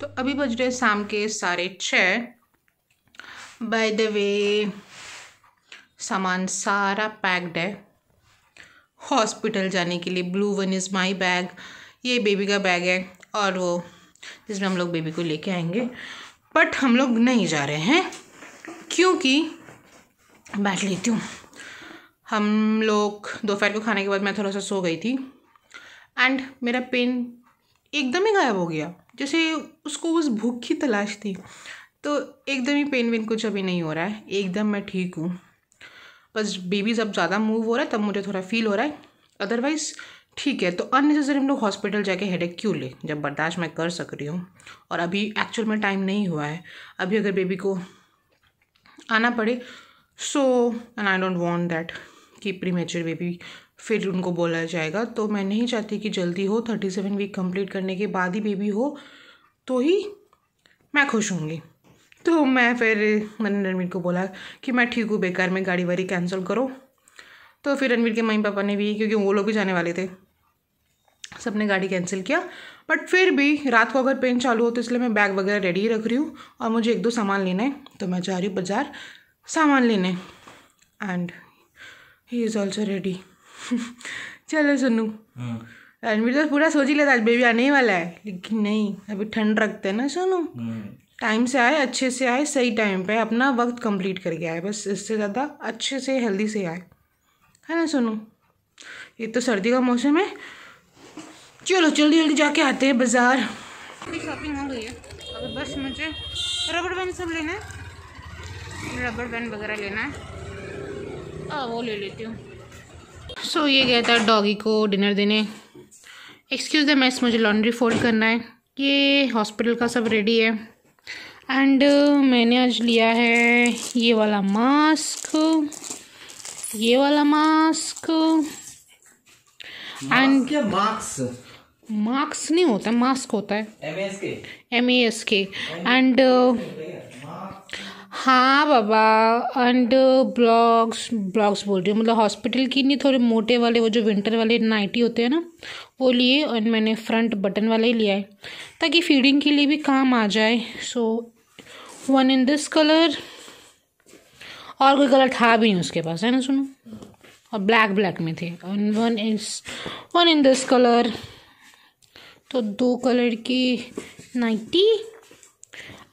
तो अभी बज रहे शाम के साढ़े छः बाय द वे सामान सारा पैक्ड है हॉस्पिटल जाने के लिए blue one is my bag ये बेबी का बैग है और वो जिसमें हम लोग बेबी को लेके आएंगे बट हम लोग नहीं जा रहे हैं क्योंकि बैठ लेती हूँ हम लोग दोपहर को खाने के बाद मैं थोड़ा सा सो गई थी एंड मेरा पेन एकदम ही गायब हो गया जैसे उसको उस भूख की तलाश थी तो एकदम ही पेन वेन कुछ अभी नहीं हो रहा है एकदम मैं ठीक हूँ बस बेबी जब ज़्यादा मूव हो रहा है तब मुझे थोड़ा फील हो रहा है अदरवाइज़ ठीक है तो अननेसेसरी हम लोग हॉस्पिटल जाके हेड क्यों ले जब बर्दाश्त मैं कर सक रही हूँ और अभी एक्चुअल में टाइम नहीं हुआ है अभी अगर बेबी को आना पड़े so and I don't want that कि प्री मेच्योर बेबी फिर उनको बोला जाएगा तो मैं नहीं चाहती कि जल्दी हो थर्टी सेवन वीक कंप्लीट करने के बाद ही बेबी हो तो ही मैं खुश हूँ तो मैं फिर मैंने रणवीर को बोला कि मैं ठीक हूँ बेकार में गाड़ी वाड़ी कैंसिल करो तो फिर रणवीर के मम्मी पापा ने भी क्योंकि वो लोग भी जाने वाले थे सब ने गाड़ी कैंसिल किया बट फिर भी रात को अगर पेन चालू हो तो इसलिए मैं बैग वगैरह रेडी ही रख रही हूँ और मुझे एक दो सामान लेना है तो मैं जा रही हूँ बाज़ार सामान लेने and he is also ready चलो सुनू हाँ। रणवीर तो पूरा सोच ही लेता आज बेबी आने ही वाला है लेकिन नहीं अभी ठंड रखते हैं ना सोनू टाइम हाँ। से आए अच्छे से आए सही टाइम पे अपना वक्त कंप्लीट करके आए बस इससे ज़्यादा अच्छे से हेल्दी से आए है ना सोनू ये तो सर्दी का मौसम है चलो जल्दी जल्दी जाके आते हैं बाज़ार शॉपिंग हो गई है अभी बस मुझे रबड़ बैंड सब लेना है रबड़ बैंड वगैरह लेना है आ वो ले लेती हूँ सो so, ये गया था डॉगी को डिनर देने एक्सक्यूज़ द मैस मुझे लॉन्ड्री फोल्ड करना है ये हॉस्पिटल का सब रेडी है एंड uh, मैंने आज लिया है ये वाला मास्क ये वाला मास्क एंड मास्क नहीं होता मास्क होता है M A S K and हाँ बाबा एंड ब्लॉक्स ब्लॉक्स बोल रही हूँ मतलब हॉस्पिटल की नहीं थोड़े मोटे वाले वो जो विंटर वाले नाइटी होते हैं ना वो लिए और मैंने फ्रंट बटन वाले ही लिया है ताकि फीडिंग के लिए भी काम आ जाए so one in this colour और कोई कलर था भी नहीं उसके पास है ना सुनो और ब्लैक ब्लैक में थे and one is one in this colour तो दो कलर की nighty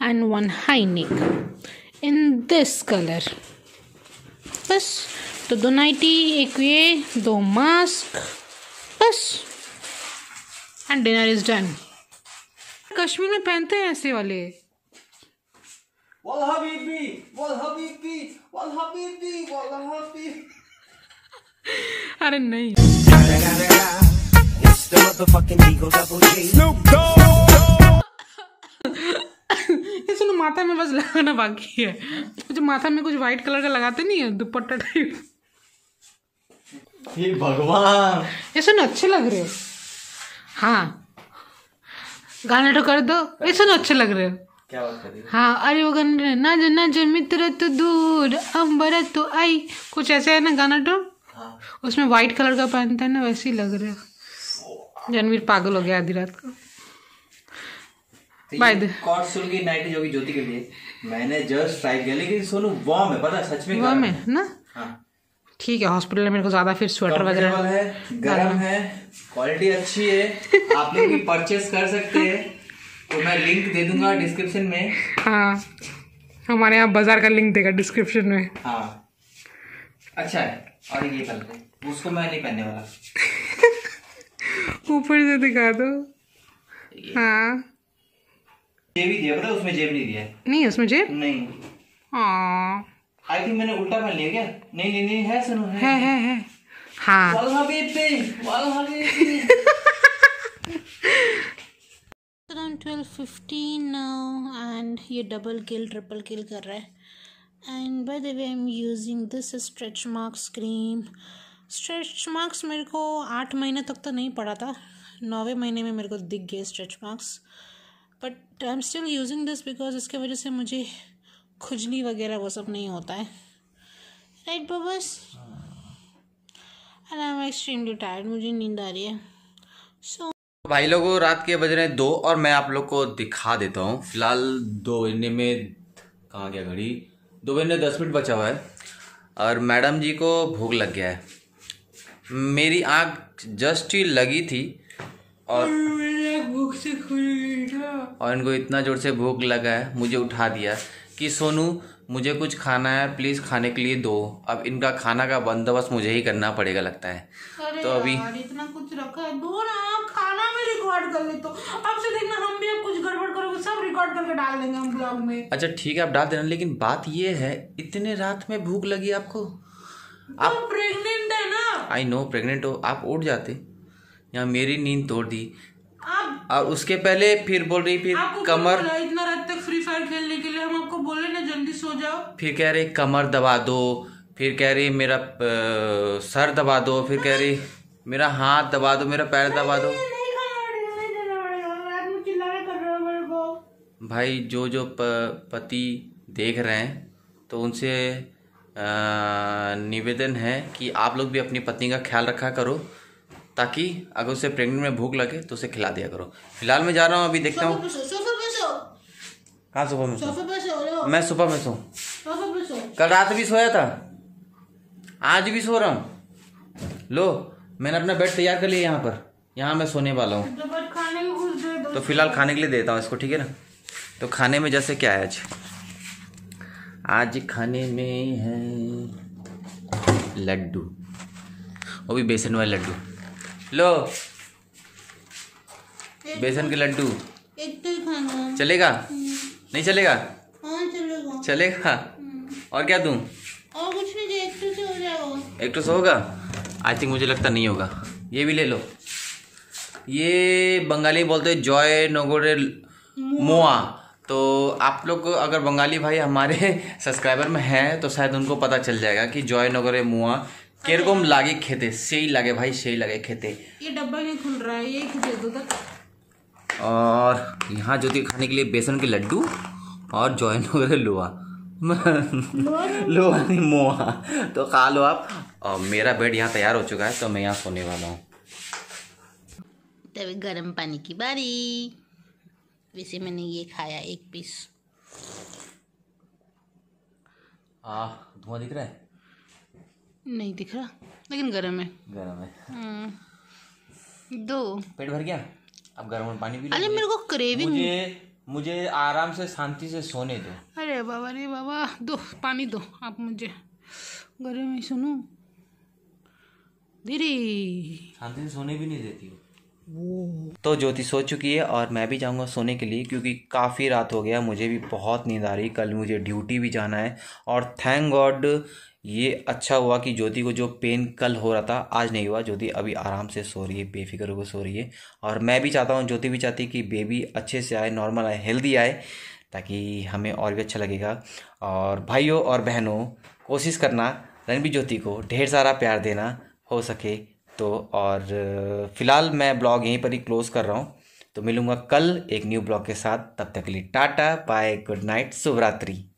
and one high neck in this colour बस तो दो नाइटी एक ये दो मास्क बस and dinner is done Kashmir में पहनते हैं ऐसे वाले अरे नहीं माथा में बस लगाना बाकी है जो माथा में कुछ व्हाइट कलर का लगाते नहीं है दुपट्टा टाइप ये भगवान ये सुन अच्छे लग रहे हो हाँ गाने तो कर दो ये सुन अच्छे लग रहे हो क्या बात कर रही हाँ अरे वो गाना ना जो मित्र तो दूर अम्बर तो आई कुछ ऐसे है ना गाना तो हाँ। उसमें व्हाइट कलर का पहनता है ना वैसे ही लग रहा है जनवीर पागल हो गया आधी रात को हाँ। ठीक है हॉस्पिटल में मेरे को ज्यादा फिर स्वेटर वगैरह है गर्म हाँ। है क्वालिटी अच्छी है आप लोग भी परचेस कर सकते हैं तो मैं लिंक दे दूंगा डिस्क्रिप्शन में हाँ हमारे यहाँ बाजार का लिंक देगा डिस्क्रिप्शन में हाँ अच्छा और ये पहन उसको मैं नहीं पहनने वाला ऊपर से दिखा दो हाँ उसमें जेब नहीं दिया उसमें जेब नहीं हाँ। आई थिंक मैंने उल्टा पहन लिया क्या नहीं नहीं नहीं है सुनो है है है, है। हाँ ये डबल किल ट्रिपल किल कर रहा है and by the way am using this stretch marks cream stretch marks मेरे को आठ महीने तक तो नहीं पड़ा था नौवे महीने में मेरे को दिख गए stretch marks but I am still using this because इसके वजह से मुझे खुजली वगैरह वो सब नहीं होता है right babes and I am extremely tired मुझे नींद आ रही है सो so, भाई लोगों रात के बज रहे हैं दो और मैं आप लोग को दिखा देता हूँ फिलहाल दो बजने में कहाँ गया घड़ी दो बजने दस मिनट बचा हुआ है और मैडम जी को भूख लग गया है मेरी आँख जस्ट ही लगी थी और, मेरी भूख से खुल और इनको इतना ज़ोर से भूख लगा है मुझे उठा दिया कि सोनू मुझे कुछ खाना है प्लीज़ खाने के लिए दो अब इनका खाना का बंदोबस्त मुझे ही करना पड़ेगा लगता है तो अभी इतना कुछ रखा है दो ना खाना में रिकॉर्ड कर ले तो अब से देखना हम भी अब कुछ गड़बड़ करोगे सब रिकॉर्ड करके डाल देंगे हम ब्लॉग में अच्छा ठीक है आप डाल देना लेकिन बात ये है इतने रात में भूख लगी आपको तो आप प्रेगनेंट है ना आई नो प्रेगनेंट हो आप उठ जाते यहाँ मेरी नींद तोड़ दी और उसके पहले फिर बोल रही फिर कमर इतना रात तक फ्री फायर खेलने के लिए हम आपको बोले ना जल्दी सो जाओ फिर कह रही कमर दबा दो फिर कह रही मेरा सर दबा दो फिर कह रही मेरा हाथ दबा दो मेरा पैर दबा दो भाई जो जो पति देख रहे हैं तो उनसे निवेदन है कि आप लोग भी अपनी पत्नी का ख्याल रखा करो ताकि अगर उसे प्रेगनेंट में भूख लगे तो उसे खिला दिया करो फिलहाल मैं जा रहा हूँ अभी देखता हूँ कहाँ सुबह में मैं सुबह में सो कल रात भी सोया था आज भी सो रहा हूँ लो मैंने अपना बेड तैयार कर लिया यहाँ पर यहाँ मैं सोने वाला हूँ तो, तो फिलहाल खाने के लिए देता हूँ इसको ठीक है ना तो खाने में जैसे क्या है आज आज खाने में है लड्डू वो भी बेसन वाले लड्डू लो बेसन के लड्डू तो चलेगा हम्म। नहीं चलेगा हाँ, चलेगा चलेगा हम्म। और क्या दूँ और कुछ नहीं एक तो से हो जाएगा एक तो से होगा आई थिंक मुझे लगता नहीं होगा ये भी ले लो ये बंगाली बोलते हैं जॉय नोगोरे मोआ तो आप लोग अगर बंगाली भाई हमारे सब्सक्राइबर में हैं तो शायद उनको पता चल जाएगा कि जॉय नोगोरे मोआ কেরকম লাগে খেতে সেই লাগে ভাই সেই लगे খেতে ये डब्बा नहीं खुल रहा है ये दे दो और यहाँ ज्योति खाने के लिए बेसन के लड्डू और जॉइन वगैरह लोहा लोहा नहीं मोहा तो खा लो आप और मेरा बेड यहाँ तैयार हो चुका है तो मैं यहाँ सोने वाला हूँ तभी गर्म पानी की बारी वैसे मैंने ये खाया एक पीस धुआं दिख रहा है नहीं दिख रहा लेकिन गर्म है गर्म है हम्म। दो पेट भर गया अब गर्म में पानी पी अरे मेरे को क्रेविंग मुझे मुझे आराम से शांति से सोने दो अरे बाबा अरे बाबा दो पानी दो आप मुझे गर्म में सुनो धीरे शांति से सोने भी नहीं देती हो तो ज्योति सो चुकी है और मैं भी जाऊंगा सोने के लिए क्योंकि काफ़ी रात हो गया मुझे भी बहुत नींद आ रही कल मुझे ड्यूटी भी जाना है और थैंक गॉड ये अच्छा हुआ कि ज्योति को जो पेन कल हो रहा था आज नहीं हुआ ज्योति अभी आराम से सो रही है बेफिक्र होकर सो रही है और मैं भी चाहता हूँ ज्योति भी चाहती कि बेबी अच्छे से आए नॉर्मल आए हेल्दी आए ताकि हमें और भी अच्छा लगेगा और भाइयों और बहनों कोशिश करना रणबी ज्योति को ढेर सारा प्यार देना हो सके तो और फिलहाल मैं ब्लॉग यहीं पर ही क्लोज़ कर रहा हूँ तो मिलूँगा कल एक न्यू ब्लॉग के साथ तब तक के लिए टाटा बाय गुड नाइट शुभरात्रि